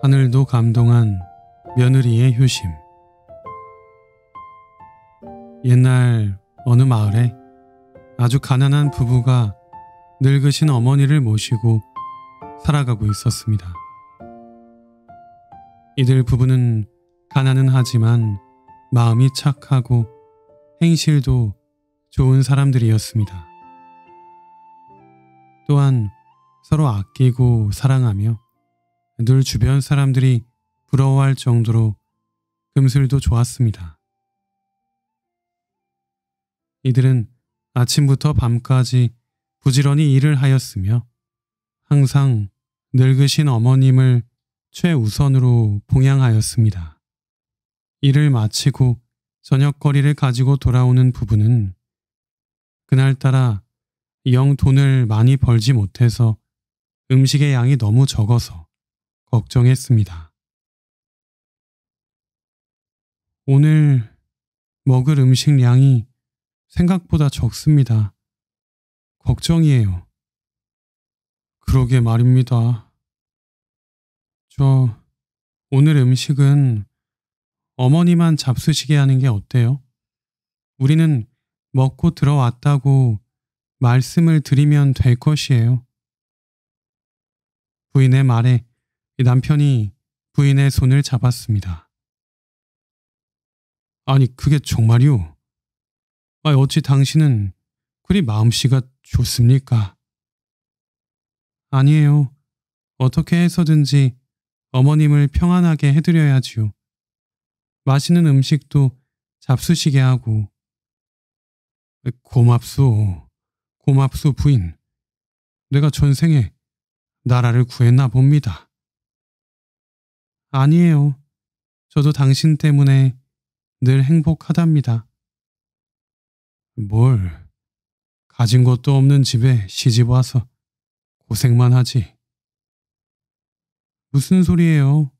하늘도 감동한 며느리의 효심. 옛날 어느 마을에 아주 가난한 부부가 늙으신 어머니를 모시고 살아가고 있었습니다. 이들 부부는 가난은 하지만 마음이 착하고 행실도 좋은 사람들이었습니다. 또한 서로 아끼고 사랑하며 늘 주변 사람들이 부러워할 정도로 금슬도 좋았습니다. 이들은 아침부터 밤까지 부지런히 일을 하였으며 항상 늙으신 어머님을 최우선으로 봉양하였습니다. 일을 마치고 저녁거리를 가지고 돌아오는 부부는 그날따라 영 돈을 많이 벌지 못해서 음식의 양이 너무 적어서 걱정했습니다. 오늘 먹을 음식량이 생각보다 적습니다. 걱정이에요. 그러게 말입니다. 저 오늘 음식은 어머니만 잡수시게 하는 게 어때요? 우리는 먹고 들어왔다고 말씀을 드리면 될 것이에요. 부인의 말에 남편이 부인의 손을 잡았습니다. 아니, 그게 정말이오? 아, 어찌 당신은 그리 마음씨가 좋습니까? 아니에요. 어떻게 해서든지 어머님을 평안하게 해드려야지요. 맛있는 음식도 잡수시게 하고. 고맙소. 고맙소 부인. 내가 전생에 나라를 구했나 봅니다. 아니에요. 저도 당신 때문에 늘 행복하답니다. 뭘 가진 것도 없는 집에 시집 와서 고생만 하지. 무슨 소리예요?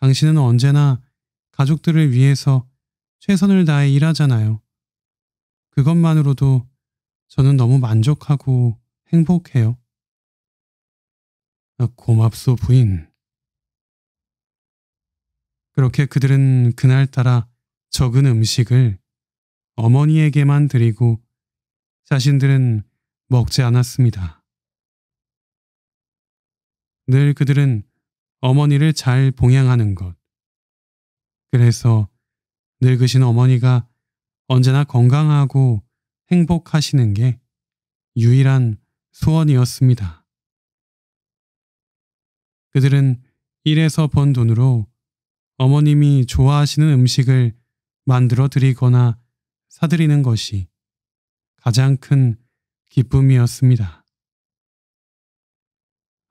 당신은 언제나 가족들을 위해서 최선을 다해 일하잖아요. 그것만으로도 저는 너무 만족하고 행복해요. 아, 고맙소 부인. 그렇게 그들은 그날따라 적은 음식을 어머니에게만 드리고 자신들은 먹지 않았습니다. 늘 그들은 어머니를 잘 봉양하는 것. 그래서 늙으신 어머니가 언제나 건강하고 행복하시는 게 유일한 소원이었습니다. 그들은 일에서번 돈으로 어머님이 좋아하시는 음식을 만들어 드리거나 사드리는 것이 가장 큰 기쁨이었습니다.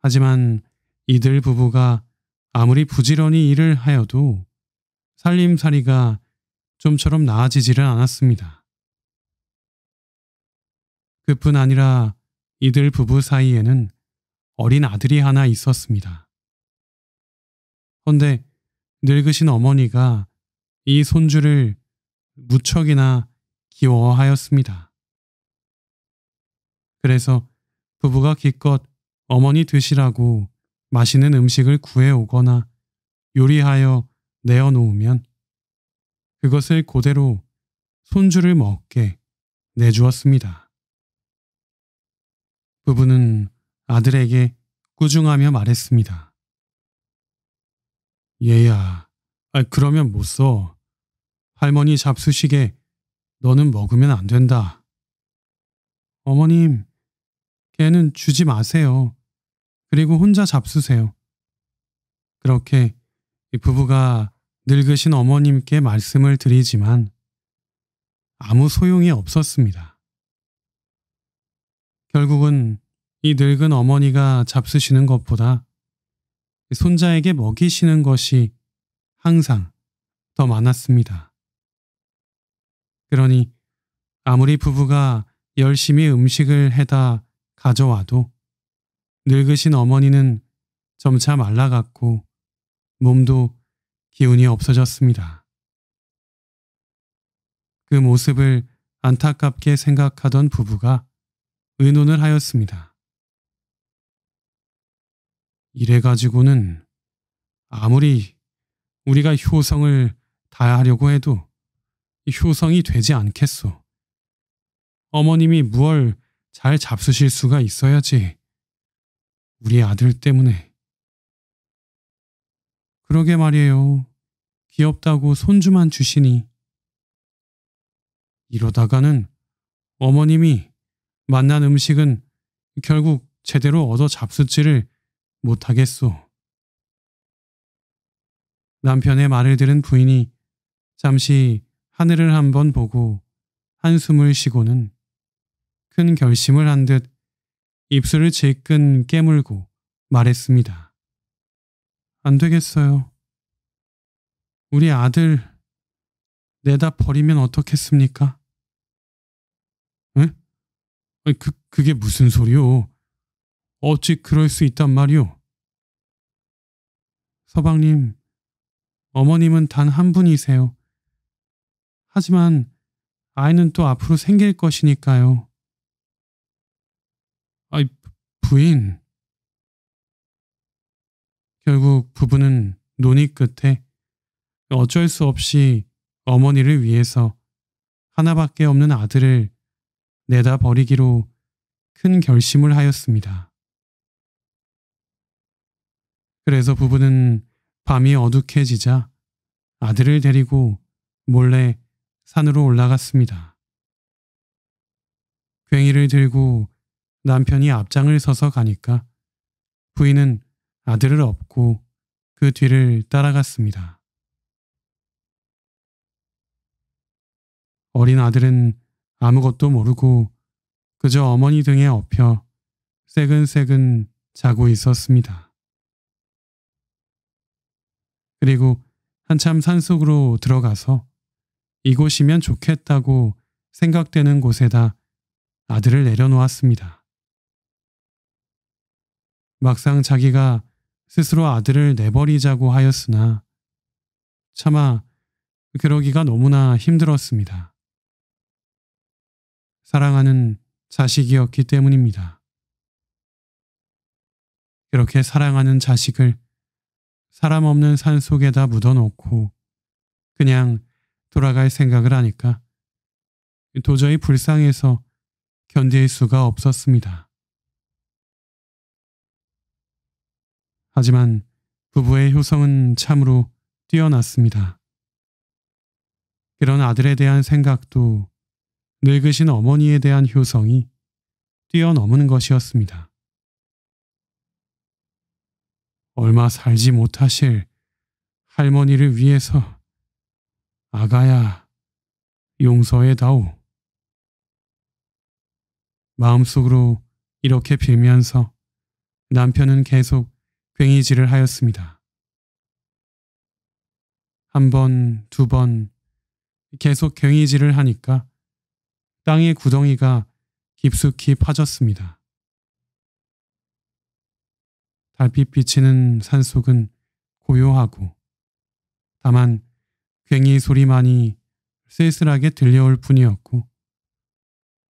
하지만 이들 부부가 아무리 부지런히 일을 하여도 살림살이가 좀처럼 나아지지를 않았습니다. 그뿐 아니라 이들 부부 사이에는 어린 아들이 하나 있었습니다. 헌데 늙으신 어머니가 이 손주를 무척이나 기워하였습니다. 그래서 부부가 기껏 어머니 드시라고 맛있는 음식을 구해 오거나 요리하여 내어놓으면 그것을 고대로 손주를 먹게 내주었습니다. 부부는 아들에게 꾸중하며 말했습니다. 얘야, 아, 그러면 못 써. 할머니 잡수시게 너는 먹으면 안 된다. 어머님, 걔는 주지 마세요. 그리고 혼자 잡수세요. 그렇게 이 부부가 늙으신 어머님께 말씀을 드리지만 아무 소용이 없었습니다. 결국은 이 늙은 어머니가 잡수시는 것보다 손자에게 먹이시는 것이 항상 더 많았습니다. 그러니 아무리 부부가 열심히 음식을 해다 가져와도 늙으신 어머니는 점차 말라갔고 몸도 기운이 없어졌습니다. 그 모습을 안타깝게 생각하던 부부가 의논을 하였습니다. 이래가지고는 아무리 우리가 효성을 다하려고 해도 효성이 되지 않겠소. 어머님이 무얼 잘 잡수실 수가 있어야지. 우리 아들 때문에. 그러게 말이에요. 귀엽다고 손주만 주시니. 이러다가는 어머님이 만난 음식은 결국 제대로 얻어 잡수지를 못하겠소. 남편의 말을 들은 부인이 잠시 하늘을 한번 보고 한숨을 쉬고는 큰 결심을 한 듯 입술을 질끈 깨물고 말했습니다. 안 되겠어요. 우리 아들 내다 버리면 어떻겠습니까? 응? 그, 그게 무슨 소리요? 어찌 그럴 수 있단 말이오? 서방님, 어머님은 단 한 분이세요. 하지만 아이는 또 앞으로 생길 것이니까요. 아이, 부인. 결국 부부는 논의 끝에 어쩔 수 없이 어머니를 위해서 하나밖에 없는 아들을 내다 버리기로 큰 결심을 하였습니다. 그래서 부부는 밤이 어둑해지자 아들을 데리고 몰래 산으로 올라갔습니다. 괭이를 들고 남편이 앞장을 서서 가니까 부인은 아들을 업고 그 뒤를 따라갔습니다. 어린 아들은 아무것도 모르고 그저 어머니 등에 업혀 새근새근 자고 있었습니다. 그리고 한참 산속으로 들어가서 이곳이면 좋겠다고 생각되는 곳에다 아들을 내려놓았습니다. 막상 자기가 스스로 아들을 내버리자고 하였으나 차마 그러기가 너무나 힘들었습니다. 사랑하는 자식이었기 때문입니다. 그렇게 사랑하는 자식을 사람 없는 산 속에다 묻어놓고 그냥 돌아갈 생각을 하니까 도저히 불쌍해서 견딜 수가 없었습니다. 하지만 부부의 효성은 참으로 뛰어났습니다. 그런 아들에 대한 생각도 늙으신 어머니에 대한 효성이 뛰어넘은 것이었습니다. 얼마 살지 못하실 할머니를 위해서 아가야 용서해다오. 마음속으로 이렇게 빌면서 남편은 계속 괭이질을 하였습니다. 한 번, 두 번 계속 괭이질을 하니까 땅의 구덩이가 깊숙이 파졌습니다. 달빛 비치는 산속은 고요하고 다만 괭이 소리만이 쓸쓸하게 들려올 뿐이었고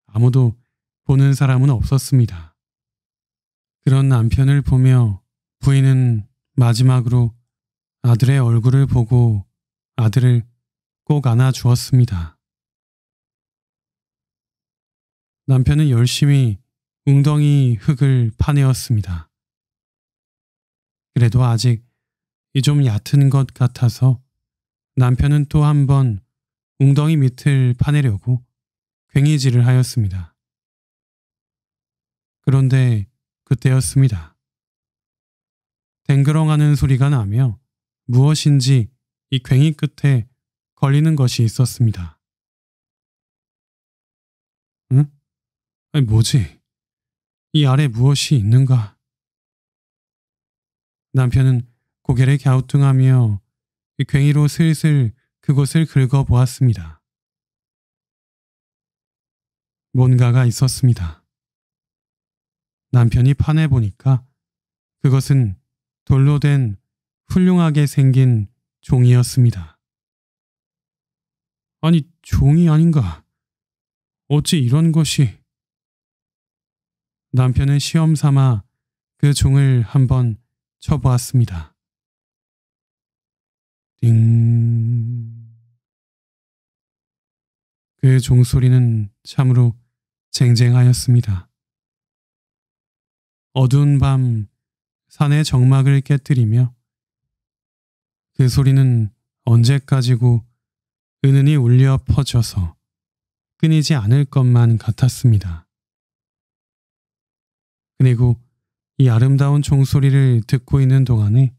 아무도 보는 사람은 없었습니다. 그런 남편을 보며 부인은 마지막으로 아들의 얼굴을 보고 아들을 꼭 안아 주었습니다. 남편은 열심히 웅덩이 흙을 파내었습니다. 그래도 아직 이 좀 얕은 것 같아서 남편은 또 한 번 웅덩이 밑을 파내려고 괭이질을 하였습니다. 그런데 그때였습니다. 댕그렁하는 소리가 나며 무엇인지 이 괭이 끝에 걸리는 것이 있었습니다. 응? 아니 뭐지? 이 아래 무엇이 있는가? 남편은 고개를 갸우뚱하며 그 괭이로 슬슬 그곳을 긁어보았습니다. 뭔가가 있었습니다. 남편이 판에 보니까 그것은 돌로 된 훌륭하게 생긴 종이었습니다. 아니, 종이 아닌가? 어찌 이런 것이? 남편은 시험 삼아 그 종을 한번 쳐보았습니다. 띵. 그 종소리는 참으로 쟁쟁하였습니다. 어두운 밤 산의 정막을 깨뜨리며 그 소리는 언제까지고 은은히 울려 퍼져서 끊이지 않을 것만 같았습니다. 그리고 이 아름다운 종소리를 듣고 있는 동안에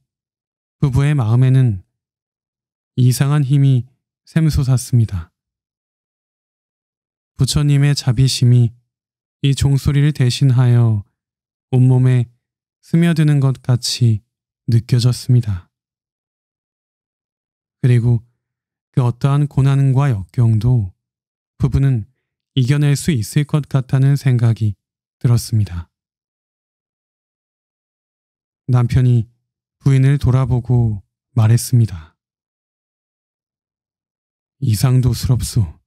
부부의 마음에는 이상한 힘이 샘솟았습니다. 부처님의 자비심이 이 종소리를 대신하여 온몸에 스며드는 것 같이 느껴졌습니다. 그리고 그 어떠한 고난과 역경도 부부는 이겨낼 수 있을 것 같다는 생각이 들었습니다. 남편이 부인을 돌아보고 말했습니다. 이상도스럽소.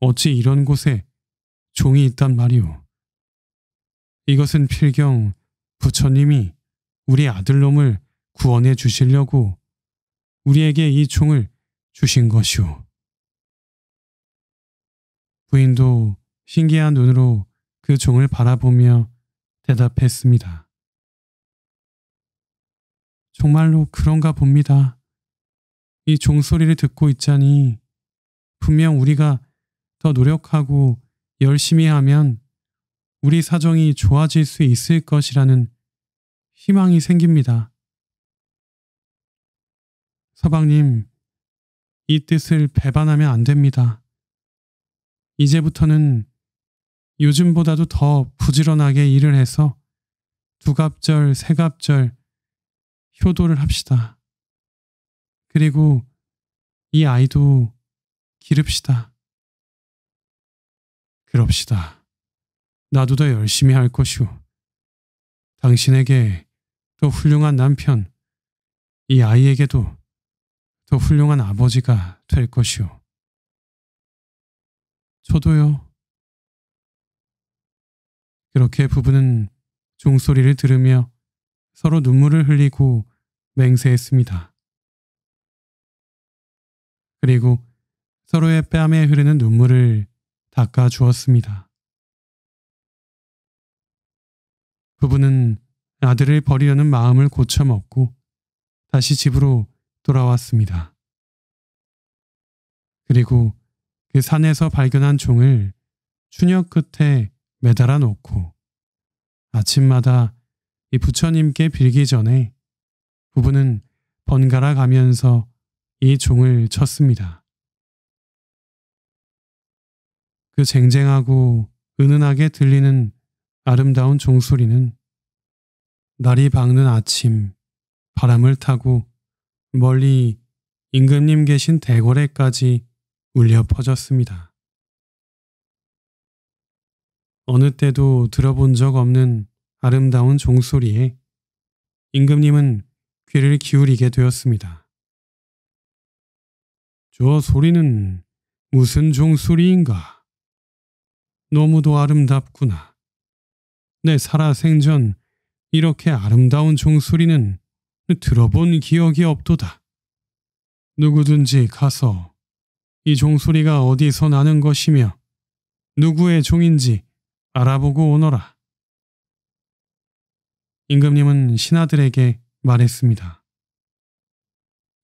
어찌 이런 곳에 종이 있단 말이오. 이것은 필경 부처님이 우리 아들놈을 구원해 주시려고 우리에게 이 총을 주신 것이오. 부인도 신기한 눈으로 그 종을 바라보며 대답했습니다. 정말로 그런가 봅니다. 이 종소리를 듣고 있자니 분명 우리가 더 노력하고 열심히 하면 우리 사정이 좋아질 수 있을 것이라는 희망이 생깁니다. 서방님, 이 뜻을 배반하면 안 됩니다. 이제부터는 요즘보다도 더 부지런하게 일을 해서 두갑절, 세갑절, 효도를 합시다. 그리고 이 아이도 기릅시다. 그럽시다. 나도 더 열심히 할 것이오. 당신에게 더 훌륭한 남편, 이 아이에게도 더 훌륭한 아버지가 될 것이오. 저도요. 그렇게 부부는 종소리를 들으며 서로 눈물을 흘리고 맹세했습니다. 그리고 서로의 뺨에 흐르는 눈물을 닦아 주었습니다. 부부는 아들을 버리려는 마음을 고쳐먹고 다시 집으로 돌아왔습니다. 그리고 그 산에서 발견한 종을 추녀 끝에 매달아 놓고 아침마다 이 부처님께 빌기 전에 부부는 번갈아 가면서 이 종을 쳤습니다. 그 쟁쟁하고 은은하게 들리는 아름다운 종소리는 날이 밝는 아침 바람을 타고 멀리 임금님 계신 대궐에까지 울려 퍼졌습니다. 어느 때도 들어본 적 없는 아름다운 종소리에 임금님은 귀를 기울이게 되었습니다. 저 소리는 무슨 종소리인가? 너무도 아름답구나. 내 살아생전 이렇게 아름다운 종소리는 들어본 기억이 없도다. 누구든지 가서 이 종소리가 어디서 나는 것이며 누구의 종인지 알아보고 오너라. 임금님은 신하들에게 말했습니다.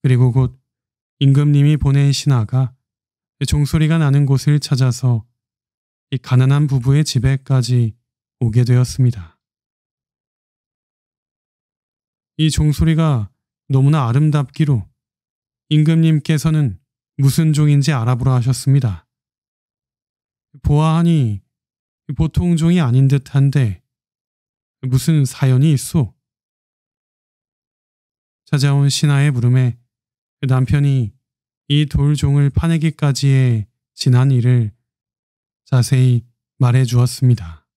그리고 곧 임금님이 보낸 신하가 종소리가 나는 곳을 찾아서 이 가난한 부부의 집에까지 오게 되었습니다. 이 종소리가 너무나 아름답기로 임금님께서는 무슨 종인지 알아보라 하셨습니다. 보아하니 보통 종이 아닌 듯한데 무슨 사연이 있소? 찾아온 신하의 물음에 그 남편이 이 돌종을 파내기까지의 지난 일을 자세히 말해 주었습니다.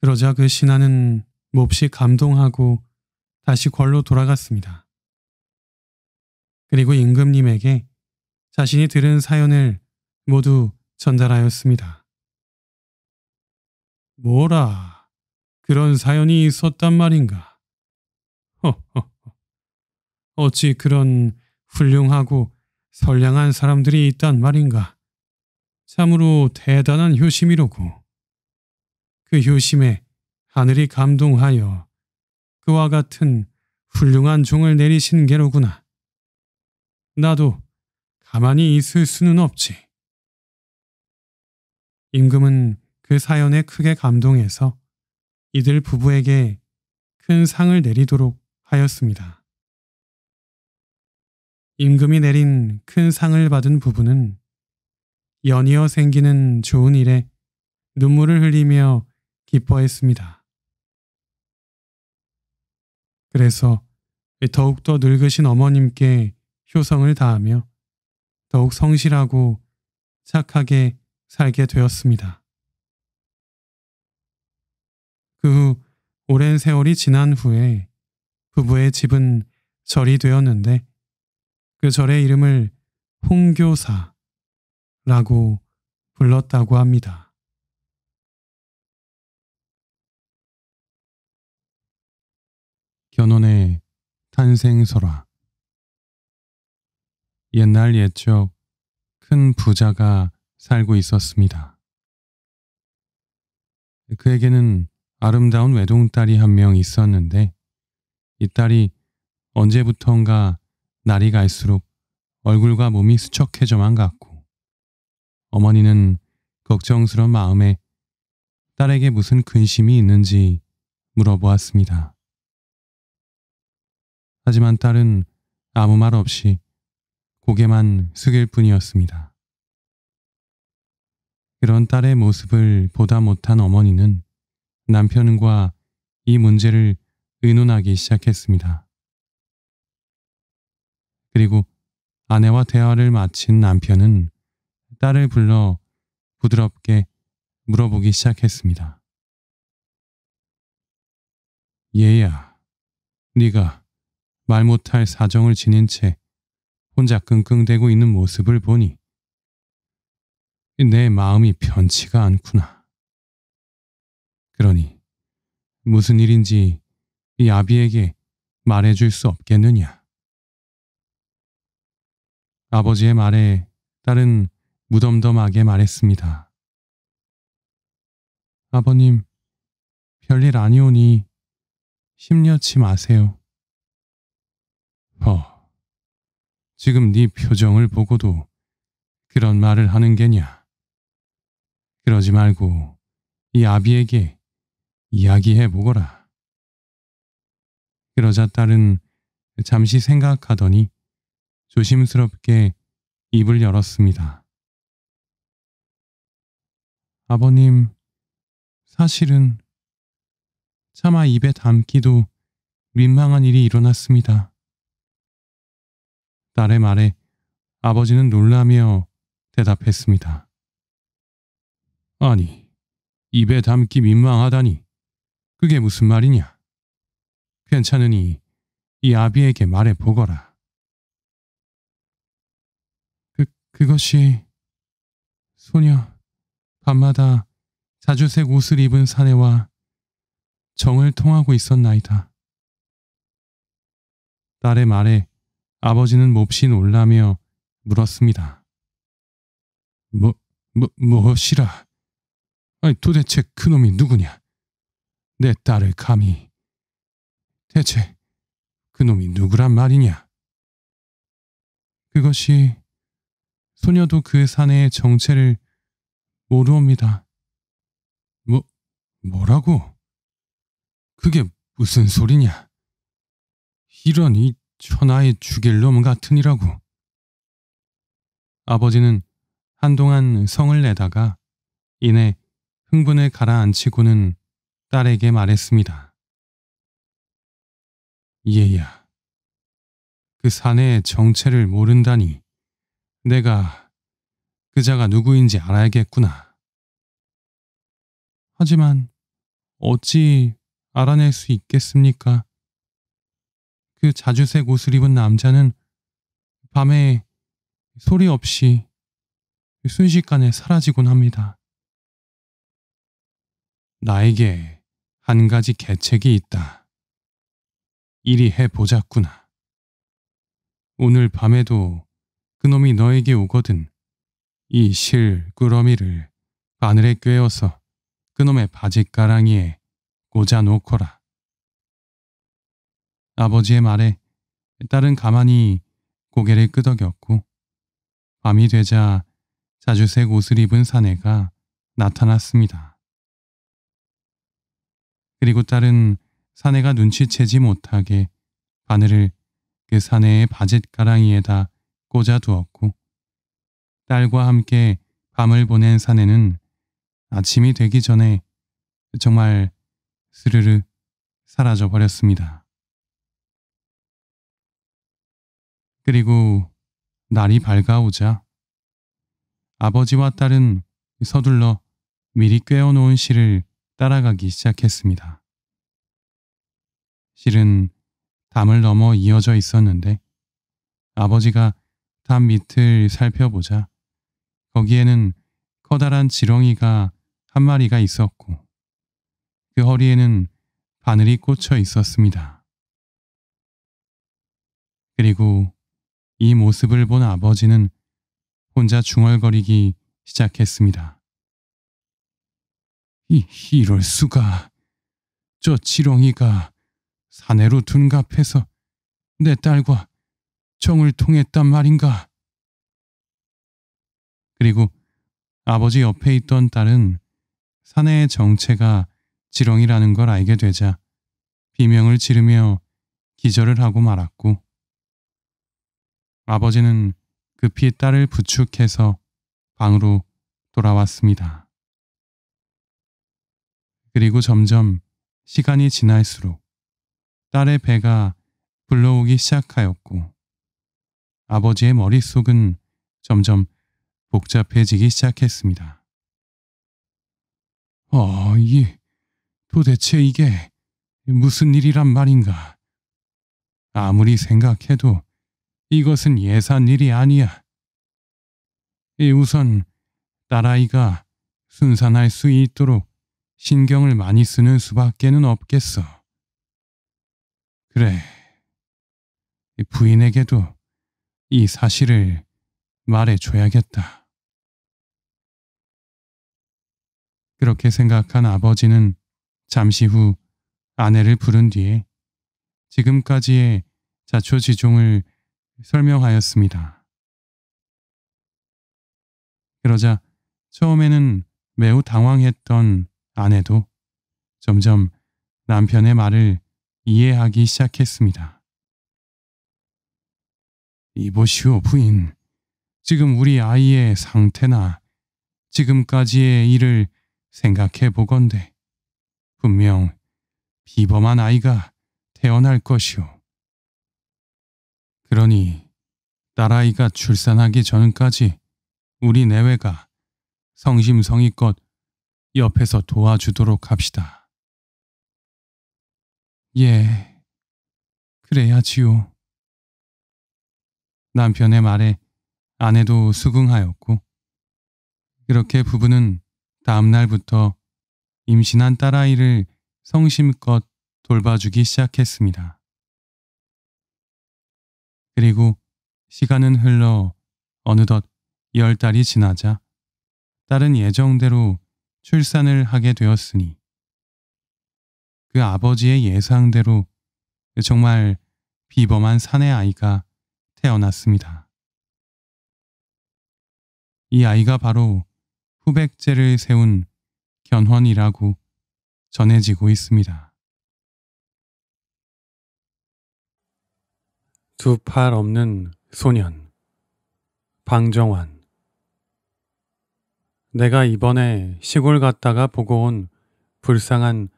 그러자 그 신하는 몹시 감동하고 다시 궐로 돌아갔습니다. 그리고 임금님에게 자신이 들은 사연을 모두 전달하였습니다. 뭐라, 그런 사연이 있었단 말인가? 허허허. 어찌 그런 훌륭하고 선량한 사람들이 있단 말인가. 참으로 대단한 효심이로고. 그 효심에 하늘이 감동하여 그와 같은 훌륭한 종을 내리신 게로구나. 나도 가만히 있을 수는 없지. 임금은 그 사연에 크게 감동해서 이들 부부에게 큰 상을 내리도록 하였습니다. 임금이 내린 큰 상을 받은 부부는 연이어 생기는 좋은 일에 눈물을 흘리며 기뻐했습니다. 그래서 더욱더 늙으신 어머님께 효성을 다하며 더욱 성실하고 착하게 살게 되었습니다. 그 후 오랜 세월이 지난 후에 부부의 집은 절이 되었는데 그 절의 이름을 홍교사라고 불렀다고 합니다. 견훤의 탄생설화 옛날 옛적 큰 부자가 살고 있었습니다. 그에게는 아름다운 외동딸이 한 명 있었는데 이 딸이 언제부턴가 날이 갈수록 얼굴과 몸이 수척해져만 갔고 어머니는 걱정스런 마음에 딸에게 무슨 근심이 있는지 물어보았습니다. 하지만 딸은 아무 말 없이 고개만 숙일 뿐이었습니다. 그런 딸의 모습을 보다 못한 어머니는 남편과 이 문제를 의논하기 시작했습니다. 그리고 아내와 대화를 마친 남편은 딸을 불러 부드럽게 물어보기 시작했습니다. 얘야, 네가 말 못할 사정을 지닌 채 혼자 끙끙대고 있는 모습을 보니 내 마음이 변치가 않구나. 그러니 무슨 일인지 이 아비에게 말해줄 수 없겠느냐. 아버지의 말에 딸은 무덤덤하게 말했습니다. 아버님, 별일 아니오니 심려치 마세요. 허, 지금 네 표정을 보고도 그런 말을 하는 게냐. 그러지 말고 이 아비에게 이야기해 보거라. 그러자 딸은 잠시 생각하더니 조심스럽게 입을 열었습니다. 아버님, 사실은 차마 입에 담기도 민망한 일이 일어났습니다. 딸의 말에 아버지는 놀라며 대답했습니다. 아니, 입에 담기 민망하다니, 그게 무슨 말이냐? 괜찮으니 이 아비에게 말해 보거라. 그, 그것이 소녀 밤마다 자주색 옷을 입은 사내와 정을 통하고 있었나이다. 딸의 말에 아버지는 몹시 놀라며 물었습니다. 뭐, 뭐, 무엇이라? 아니 도대체 그놈이 누구냐? 내 딸을 감히. 대체 그놈이 누구란 말이냐? 그것이 소녀도 그 사내의 정체를 모르옵니다. 뭐, 뭐라고? 그게 무슨 소리냐? 이런 이 천하의 죽일 놈 같으니라고. 아버지는 한동안 성을 내다가 이내 흥분을 가라앉히고는 딸에게 말했습니다. 얘야. 그사내의 정체를 모른다니 내가 그자가 누구인지 알아야겠구나. 하지만 어찌 알아낼 수 있겠습니까? 그 자주색 옷을 입은 남자는 밤에 소리 없이 순식간에 사라지곤 합니다. 나에게 한 가지 계책이 있다. 이리 해보자꾸나. 오늘 밤에도 그놈이 너에게 오거든. 이 실꾸러미를 바늘에 꿰어서 그놈의 바짓가랑이에 꽂아놓거라. 아버지의 말에 딸은 가만히 고개를 끄덕였고 밤이 되자 자주색 옷을 입은 사내가 나타났습니다. 그리고 딸은 사내가 눈치채지 못하게 바늘을 그 사내의 바짓가랑이에다 꽂아두었고 딸과 함께 밤을 보낸 사내는 아침이 되기 전에 정말 스르르 사라져 버렸습니다. 그리고 날이 밝아오자 아버지와 딸은 서둘러 미리 꿰어놓은 실을 따라가기 시작했습니다. 실은 담을 넘어 이어져 있었는데 아버지가 담 밑을 살펴보자 거기에는 커다란 지렁이가 한 마리가 있었고 그 허리에는 바늘이 꽂혀 있었습니다. 그리고 이 모습을 본 아버지는 혼자 중얼거리기 시작했습니다. 이, 이럴 수가. 저 지렁이가 사내로 둔갑해서 내 딸과 정을 통했단 말인가. 그리고 아버지 옆에 있던 딸은 사내의 정체가 지렁이라는 걸 알게 되자 비명을 지르며 기절을 하고 말았고 아버지는 급히 딸을 부축해서 방으로 돌아왔습니다. 그리고 점점 시간이 지날수록 딸의 배가 불러오기 시작하였고 아버지의 머릿속은 점점 복잡해지기 시작했습니다. 어, 이, 도대체 이게 무슨 일이란 말인가? 아무리 생각해도 이것은 예산 일이 아니야. 예, 우선 딸아이가 순산할 수 있도록 신경을 많이 쓰는 수밖에는 없겠어. 그래. 부인에게도 이 사실을 말해줘야겠다. 그렇게 생각한 아버지는 잠시 후 아내를 부른 뒤에 지금까지의 자초지종을 설명하였습니다. 그러자 처음에는 매우 당황했던 아내도 점점 남편의 말을 이해하기 시작했습니다. 이보시오, 부인. 지금 우리 아이의 상태나 지금까지의 일을 생각해 보건대. 분명 비범한 아이가 태어날 것이오. 그러니 딸아이가 출산하기 전까지 우리 내외가 성심성의껏 옆에서 도와주도록 합시다. 예, 그래야지요. 남편의 말에 아내도 수긍하였고 그렇게 부부는 다음날부터 임신한 딸아이를 성심껏 돌봐주기 시작했습니다. 그리고 시간은 흘러 어느덧 열 달이 지나자 딸은 예정대로 출산을 하게 되었으니 그 아버지의 예상대로 정말 비범한 사내 아이가 태어났습니다. 이 아이가 바로 후백제를 세운 견훤이라고 전해지고 있습니다. 두 팔 없는 소년 방정환 내가 이번에 시골 갔다가 보고 온 불쌍한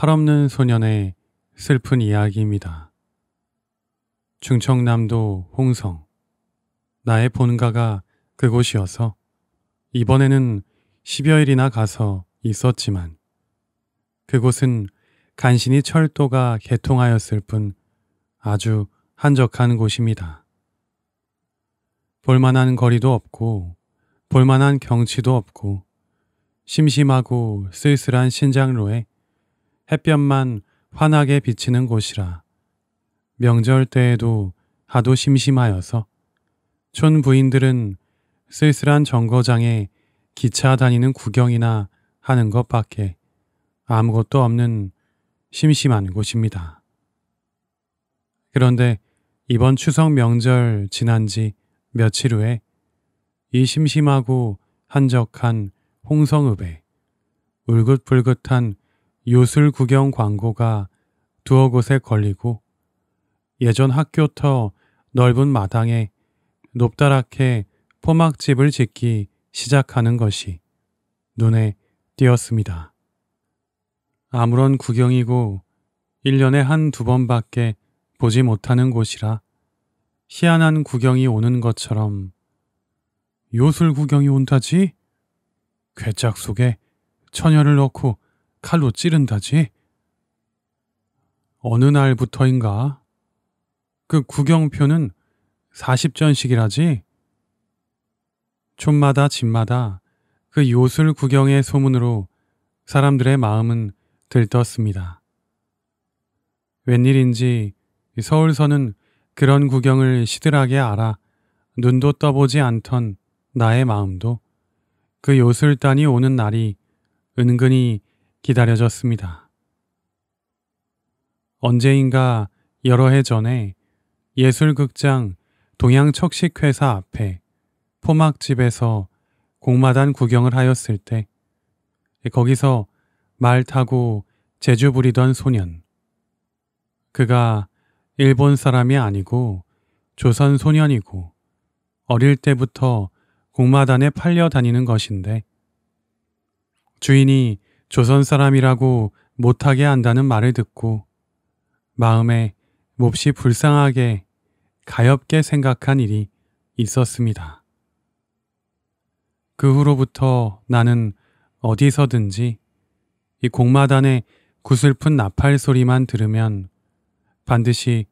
팔없는 소년의 슬픈 이야기입니다. 충청남도 홍성. 나의 본가가 그곳이어서 이번에는 10여일이나 가서 있었지만 그곳은 간신히 철도가 개통하였을 뿐 아주 한적한 곳입니다. 볼만한 거리도 없고 볼만한 경치도 없고 심심하고 쓸쓸한 신장로에 햇볕만 환하게 비치는 곳이라 명절 때에도 하도 심심하여서 촌 부인들은 쓸쓸한 정거장에 기차 다니는 구경이나 하는 것밖에 아무것도 없는 심심한 곳입니다. 그런데 이번 추석 명절 지난 지 며칠 후에 이 심심하고 한적한 홍성읍에 울긋불긋한 요술 구경 광고가 두어 곳에 걸리고 예전 학교터 넓은 마당에 높다랗게 포막집을 짓기 시작하는 것이 눈에 띄었습니다. 아무런 구경이고 1년에 한 두 번밖에 보지 못하는 곳이라 희한한 구경이 오는 것처럼 요술 구경이 온다지? 괴짝 속에 처녀를 넣고 칼로 찌른다지? 어느 날부터인가 그 구경표는 4 0전식이라지 촌마다 집마다 그 요술 구경의 소문으로 사람들의 마음은 들떴습니다. 웬일인지 서울서는 그런 구경을 시들하게 알아 눈도 떠보지 않던 나의 마음도 그 요술단이 오는 날이 은근히 기다려졌습니다. 언제인가 여러 해 전에 예술극장 동양척식회사 앞에 포막집에서 공마단 구경을 하였을 때 거기서 말 타고 제주 부리던 소년. 그가 일본 사람이 아니고 조선 소년이고 어릴 때부터 공마단에 팔려 다니는 것인데 주인이 조선 사람이라고 못하게 한다는 말을 듣고 마음에 몹시 불쌍하게 가엽게 생각한 일이 있었습니다. 그 후로부터 나는 어디서든지 이 공마단의 구슬픈 나팔 소리만 들으면 반드시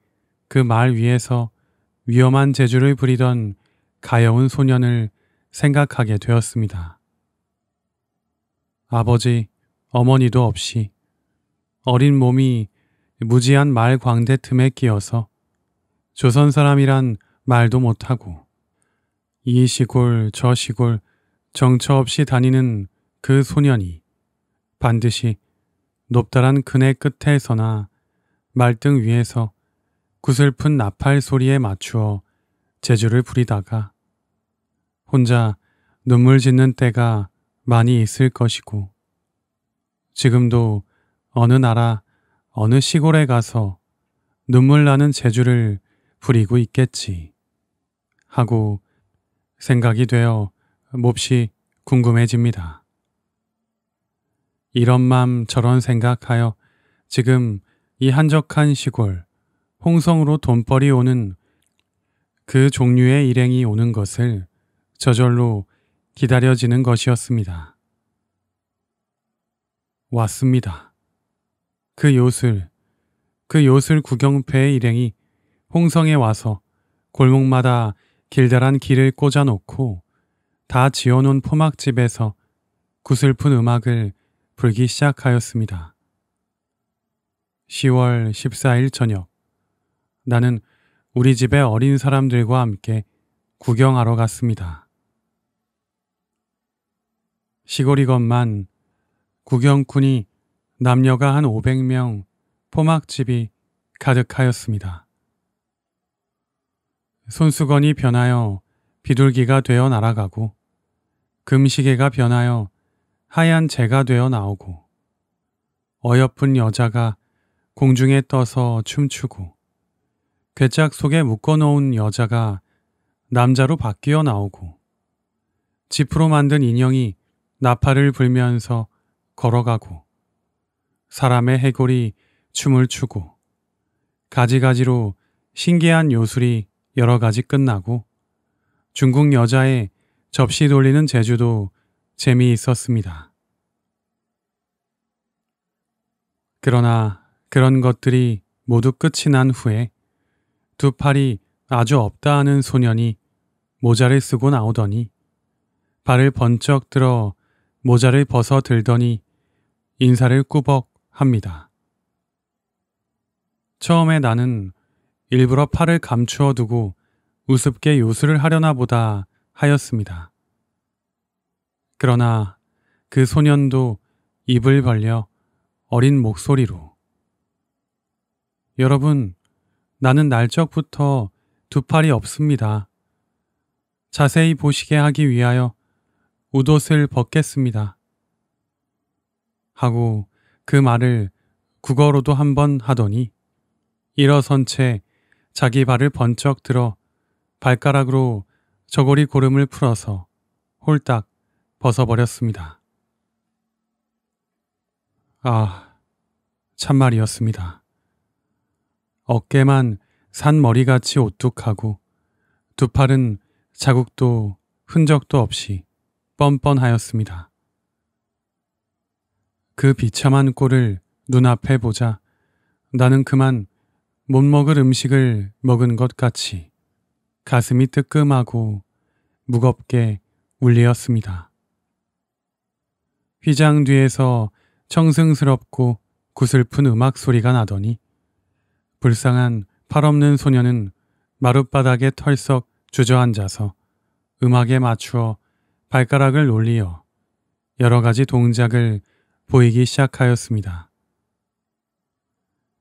그 말 위에서 위험한 재주를 부리던 가여운 소년을 생각하게 되었습니다. 아버지, 어머니도 없이 어린 몸이 무지한 말 광대 틈에 끼어서 조선 사람이란 말도 못하고 이 시골 저 시골 정처 없이 다니는 그 소년이 반드시 높다란 그네 끝에서나 말등 위에서 구슬픈 나팔 소리에 맞추어 재주를 부리다가 혼자 눈물 짓는 때가 많이 있을 것이고 지금도 어느 나라 어느 시골에 가서 눈물 나는 재주를 부리고 있겠지 하고 생각이 되어 몹시 궁금해집니다. 이런 맘 저런 생각하여 지금 이 한적한 시골 홍성으로 돈벌이 오는 그 종류의 일행이 오는 것을 저절로 기다려지는 것이었습니다. 왔습니다. 그 요술, 그 요술 구경패의 일행이 홍성에 와서 골목마다 길다란 길을 꽂아놓고 다 지어놓은 포막집에서 구슬픈 음악을 불기 시작하였습니다. 10월 14일 저녁, 나는 우리 집의 어린 사람들과 함께 구경하러 갔습니다. 시골이건만 구경꾼이 남녀가 한 500명 포막집이 가득하였습니다. 손수건이 변하여 비둘기가 되어 날아가고 금시계가 변하여 하얀 재가 되어 나오고 어여쁜 여자가 공중에 떠서 춤추고 괴짝 속에 묶어놓은 여자가 남자로 바뀌어 나오고 지프로 만든 인형이 나팔을 불면서 걸어가고 사람의 해골이 춤을 추고 가지가지로 신기한 요술이 여러 가지 끝나고 중국 여자의 접시 돌리는 제주도 재미있었습니다. 그러나 그런 것들이 모두 끝이 난 후에 두 팔이 아주 없다 하는 소년이 모자를 쓰고 나오더니 발을 번쩍 들어 모자를 벗어 들더니 인사를 꾸벅 합니다. 처음에 나는 일부러 팔을 감추어 두고 우습게 요술을 하려나 보다 하였습니다. 그러나 그 소년도 입을 벌려 어린 목소리로 여러분, 나는 날적부터 두 팔이 없습니다. 자세히 보시게 하기 위하여 웃옷을 벗겠습니다. 하고 그 말을 국어로도 한 번 하더니 일어선 채 자기 발을 번쩍 들어 발가락으로 저고리 고름을 풀어서 홀딱 벗어버렸습니다. 아, 참말이었습니다. 어깨만 산머리같이 오뚝하고 두 팔은 자국도 흔적도 없이 뻔뻔하였습니다. 그 비참한 꼴을 눈앞에 보자 나는 그만 못 먹을 음식을 먹은 것 같이 가슴이 뜨끔하고 무겁게 울리었습니다. 휘장 뒤에서 청승스럽고 구슬픈 음악 소리가 나더니 불쌍한 팔없는 소녀는 마룻바닥에 털썩 주저앉아서 음악에 맞추어 발가락을 올리어 여러 가지 동작을 보이기 시작하였습니다.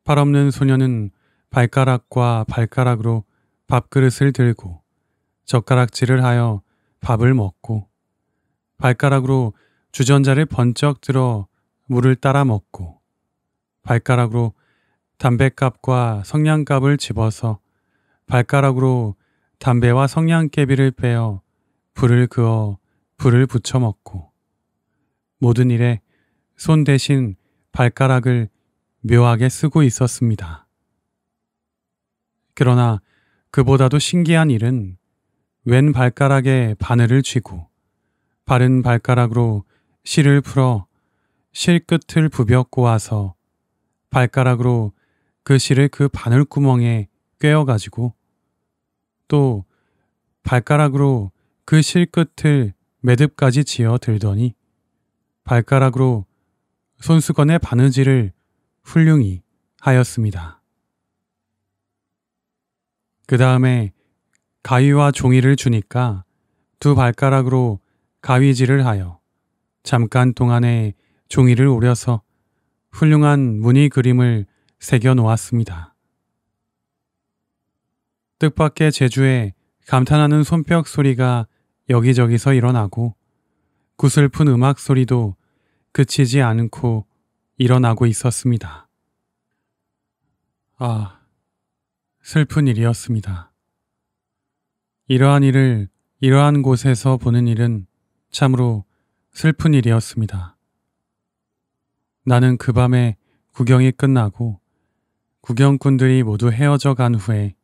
팔없는 소녀는 발가락과 발가락으로 밥그릇을 들고 젓가락질을 하여 밥을 먹고 발가락으로 주전자를 번쩍 들어 물을 따라 먹고 발가락으로 담뱃값과 성냥갑을 집어서 발가락으로 담배와 성냥개비를 빼어 불을 그어 불을 붙여 먹고 모든 일에 손 대신 발가락을 묘하게 쓰고 있었습니다. 그러나 그보다도 신기한 일은 왼 발가락에 바늘을 쥐고 바른 발가락으로 실을 풀어 실 끝을 부벼 꼬아서 발가락으로 그 실을 그 바늘구멍에 꿰어가지고 또 발가락으로 그 실끝을 매듭까지 지어 들더니 발가락으로 손수건의 바느질을 훌륭히 하였습니다. 그 다음에 가위와 종이를 주니까 두 발가락으로 가위질을 하여 잠깐 동안에 종이를 오려서 훌륭한 무늬 그림을 새겨 놓았습니다. 뜻밖의 제주에 감탄하는 손뼉 소리가 여기저기서 일어나고 구슬픈 음악 소리도 그치지 않고 일어나고 있었습니다. 아, 슬픈 일이었습니다. 이러한 일을 이러한 곳에서 보는 일은 참으로 슬픈 일이었습니다. 나는 그 밤에 구경이 끝나고 구경꾼들이 모두 헤어져 간 후에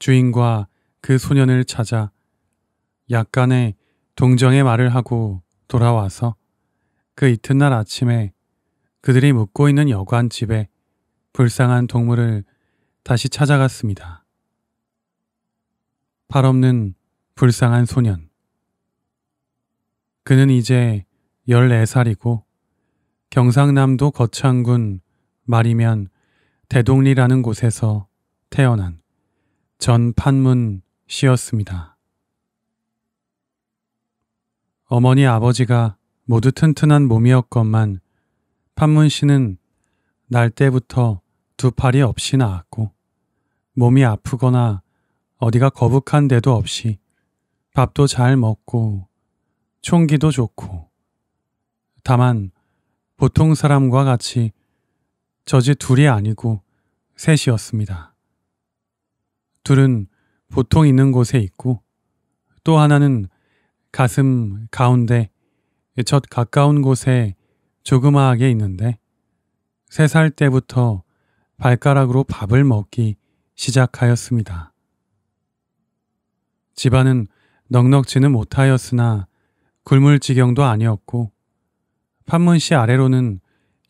주인과 그 소년을 찾아 약간의 동정의 말을 하고 돌아와서 그 이튿날 아침에 그들이 묵고 있는 여관 집에 불쌍한 동물을 다시 찾아갔습니다. 팔 없는 불쌍한 소년. 그는 이제 14살이고 경상남도 거창군 말이면 대동리라는 곳에서 태어난 전 판문 씨였습니다. 어머니 아버지가 모두 튼튼한 몸이었건만 판문 씨는 날 때부터 두 팔이 없이 나았고 몸이 아프거나 어디가 거북한 데도 없이 밥도 잘 먹고 총기도 좋고 다만 보통 사람과 같이 저지 둘이 아니고 셋이었습니다. 둘은 보통 있는 곳에 있고 또 하나는 가슴 가운데 첫 예, 가까운 곳에 조그마하게 있는데 세 살 때부터 발가락으로 밥을 먹기 시작하였습니다. 집안은 넉넉지는 못하였으나 굶을 지경도 아니었고 판문시 아래로는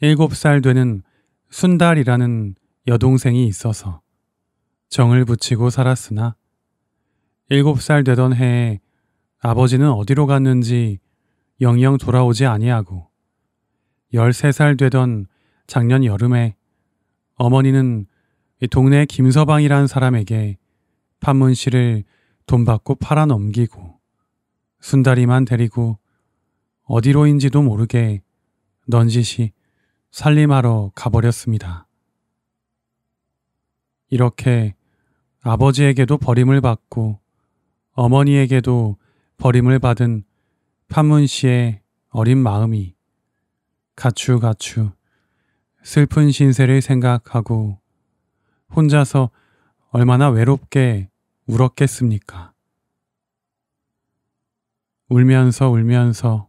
일곱 살 되는 순달이라는 여동생이 있어서 정을 붙이고 살았으나 일곱 살 되던 해에 아버지는 어디로 갔는지 영영 돌아오지 아니하고 13살 되던 작년 여름에 어머니는 동네 김서방이란 사람에게 판문 실을돈 받고 팔아 넘기고 순다리만 데리고 어디로인지도 모르게 넌지시 살림하러 가버렸습니다. 이렇게 아버지에게도 버림을 받고 어머니에게도 버림을 받은 판문 씨의 어린 마음이 가추가추 슬픈 신세를 생각하고 혼자서 얼마나 외롭게 울었겠습니까? 울면서 울면서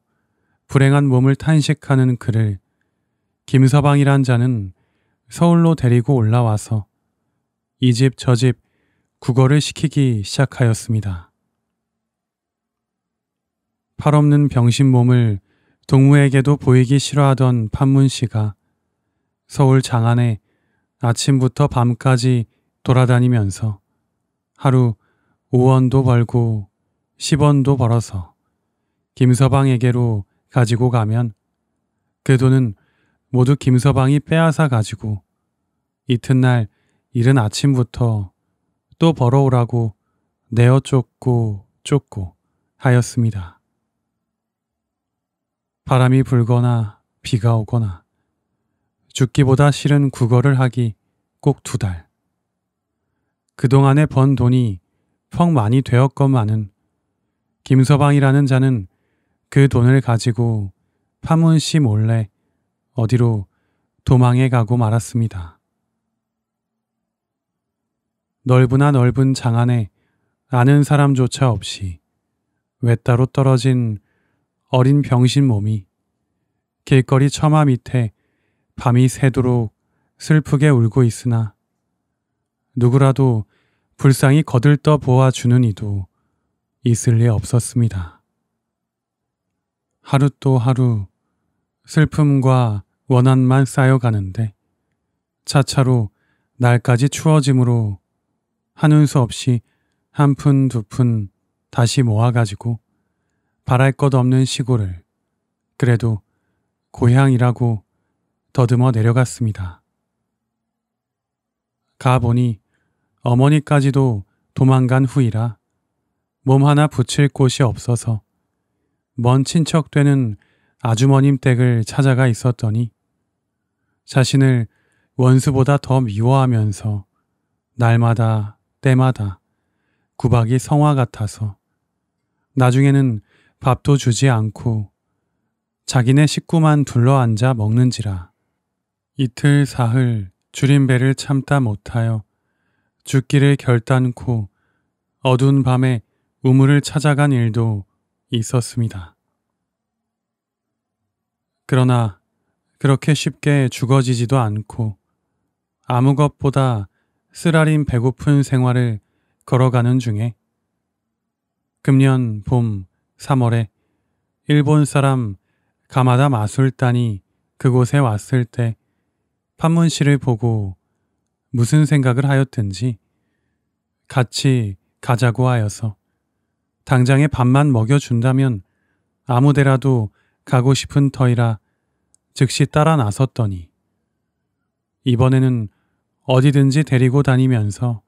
불행한 몸을 탄식하는 그를 김서방이란 자는 서울로 데리고 올라와서 이 집 저 집 국어를 시키기 시작하였습니다. 팔없는 병신 몸을 동무에게도 보이기 싫어하던 판문 씨가 서울 장안에 아침부터 밤까지 돌아다니면서 하루 5원도 벌고 10원도 벌어서 김서방에게로 가지고 가면 그 돈은 모두 김서방이 빼앗아 가지고 이튿날 이른 아침부터 또 벌어오라고 내어 쫓고 쫓고 하였습니다. 바람이 불거나 비가 오거나 죽기보다 싫은 구걸을 하기 꼭 두 달. 그동안에 번 돈이 펑 많이 되었건만은 김서방이라는 자는 그 돈을 가지고 파문 씨 몰래 어디로 도망해 가고 말았습니다. 넓으나 넓은 장 안에 아는 사람조차 없이 외따로 떨어진 어린 병신 몸이 길거리 처마 밑에 밤이 새도록 슬프게 울고 있으나 누구라도 불쌍히 거들떠 보아주는 이도 있을 리 없었습니다. 하루 또 하루 슬픔과 원한만 쌓여가는데 차차로 날까지 추워짐으로 하는 수 없이 한 푼 두 푼 다시 모아가지고 바랄 것 없는 시골을 그래도 고향이라고 더듬어 내려갔습니다. 가보니 어머니까지도 도망간 후이라 몸 하나 붙일 곳이 없어서 먼 친척 되는 아주머님 댁을 찾아가 있었더니 자신을 원수보다 더 미워하면서 날마다 때마다 구박이 성화 같아서 나중에는 밥도 주지 않고 자기네 식구만 둘러앉아 먹는지라 이틀 사흘 줄임배를 참다 못하여 죽기를 결단코 어두운 밤에 우물을 찾아간 일도 있었습니다. 그러나 그렇게 쉽게 죽어지지도 않고 아무 것보다 쓰라린 배고픈 생활을 걸어가는 중에 금년 봄 3월에 일본 사람 가마다 마술단이 그곳에 왔을 때 판문 실을 보고 무슨 생각을 하였든지 같이 가자고 하여서 당장에 밥만 먹여준다면 아무데라도 가고 싶은 터이라 즉시 따라 나섰더니 이번에는 어디든지 데리고 다니면서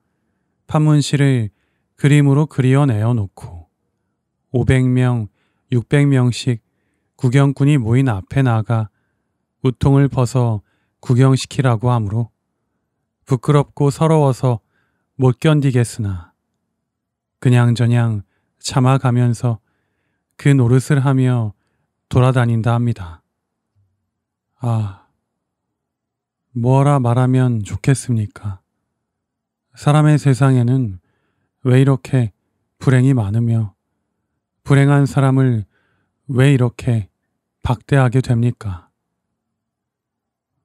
판문 실을 그림으로 그리어내어 놓고 500명, 600명씩 구경꾼이 모인 앞에 나가 우통을 벗어 구경시키라고 하므로 부끄럽고 서러워서 못 견디겠으나 그냥저냥 참아가면서 그 노릇을 하며 돌아다닌다 합니다. 아, 뭐라 말하면 좋겠습니까? 사람의 세상에는 왜 이렇게 불행이 많으며 불행한 사람을 왜 이렇게 박대하게 됩니까?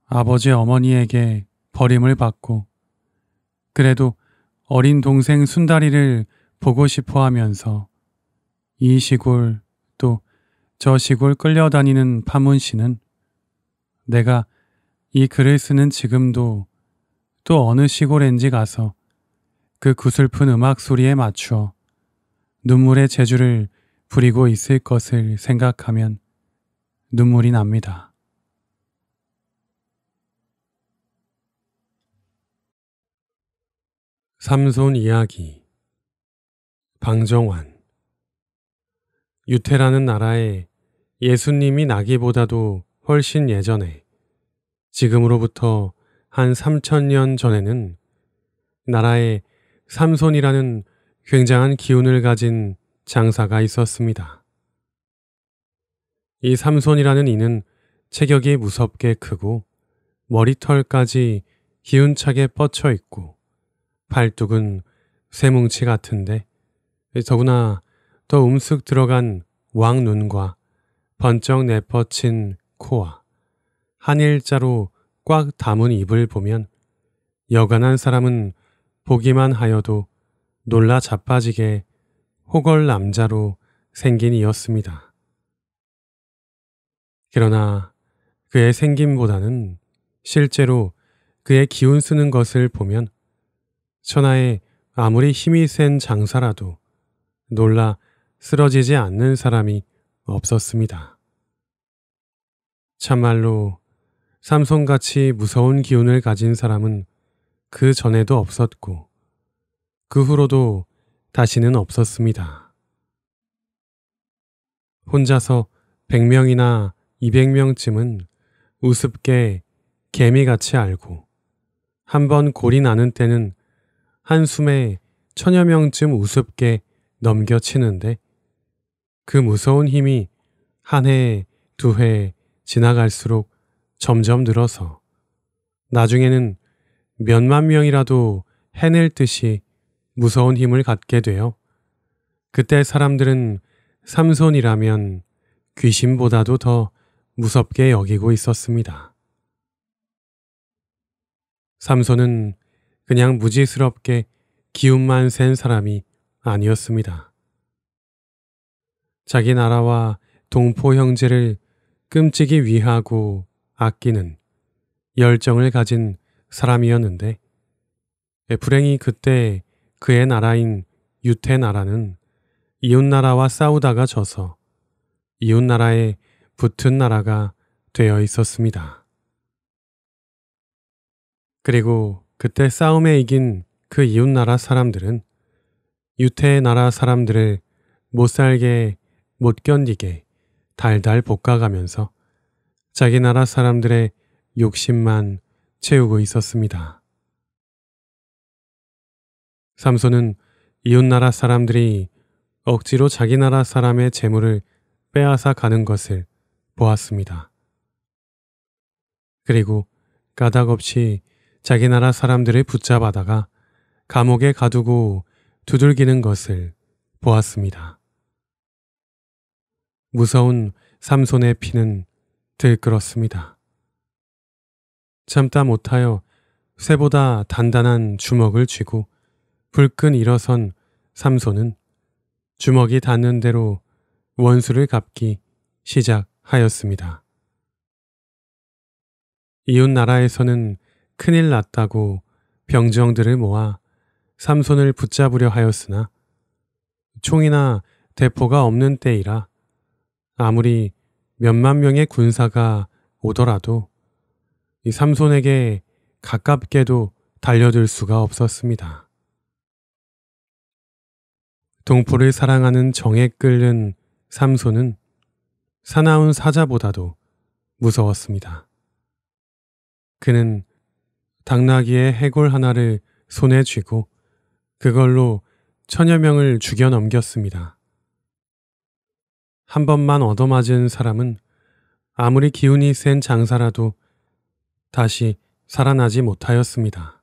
아버지 어머니에게 버림을 받고 그래도 어린 동생 순다리를 보고 싶어 하면서 이 시골 또 저 시골 끌려다니는 파문 씨는 내가 이 글을 쓰는 지금도 또 어느 시골엔지 가서 그 구슬픈 음악 소리에 맞추 눈물의 재주를 부리고 있을 것을 생각하면 눈물이 납니다. 삼손 이야기 방정환 유태라는 나라에 예수님이 나기보다도 훨씬 예전에 지금으로부터 한 3천년 전에는 나라에 삼손이라는 굉장한 기운을 가진 장사가 있었습니다. 이 삼손이라는 이는 체격이 무섭게 크고 머리털까지 기운차게 뻗쳐 있고 팔뚝은 새뭉치 같은데 더구나 더 움쑥 들어간 왕눈과 번쩍 내뻗친 코와 한 일자로 꽉 담은 입을 보면 여간한 사람은 보기만 하여도 놀라 자빠지게 호걸 남자로 생긴 이였습니다. 그러나 그의 생김보다는 실제로 그의 기운 쓰는 것을 보면 천하에 아무리 힘이 센 장사라도 놀라 쓰러지지 않는 사람이 없었습니다. 참말로 삼손같이 무서운 기운을 가진 사람은 그 전에도 없었고 그 후로도 다시는 없었습니다. 혼자서 100명이나 200명쯤은 우습게 개미같이 알고 한 번 골이 나는 때는 한숨에 천여 명쯤 우습게 넘겨치는데 그 무서운 힘이 한 해, 두 해 지나갈수록 점점 늘어서 나중에는 몇만 명이라도 해낼 듯이 무서운 힘을 갖게 되어 그때 사람들은 삼손이라면 귀신보다도 더 무섭게 여기고 있었습니다. 삼손은 그냥 무지스럽게 기운만 센 사람이 아니었습니다. 자기 나라와 동포 형제를 끔찍이 위하고 아끼는 열정을 가진 사람이었는데 불행히 그때 그의 나라인 유태 나라는 이웃 나라와 싸우다가 져서 이웃 나라에 붙은 나라가 되어 있었습니다. 그리고 그때 싸움에 이긴 그 이웃 나라 사람들은 유태 나라 사람들을 못 살게 못 견디게 달달 볶아가면서 자기 나라 사람들의 욕심만 채우고 있었습니다. 삼손은 이웃나라 사람들이 억지로 자기 나라 사람의 재물을 빼앗아 가는 것을 보았습니다. 그리고 까닭없이 자기 나라 사람들을 붙잡아다가 감옥에 가두고 두들기는 것을 보았습니다. 무서운 삼손의 피는 들끓었습니다. 참다 못하여 쇠보다 단단한 주먹을 쥐고 불끈 일어선 삼손은 주먹이 닿는 대로 원수를 갚기 시작하였습니다. 이웃 나라에서는 큰일 났다고 병정들을 모아 삼손을 붙잡으려 하였으나 총이나 대포가 없는 때이라 아무리 몇만 명의 군사가 오더라도 이 삼손에게 가깝게도 달려들 수가 없었습니다. 동포를 사랑하는 정에 끌린 삼손은 사나운 사자보다도 무서웠습니다. 그는 당나귀의 해골 하나를 손에 쥐고 그걸로 천여 명을 죽여 넘겼습니다. 한 번만 얻어맞은 사람은 아무리 기운이 센 장사라도 다시 살아나지 못하였습니다.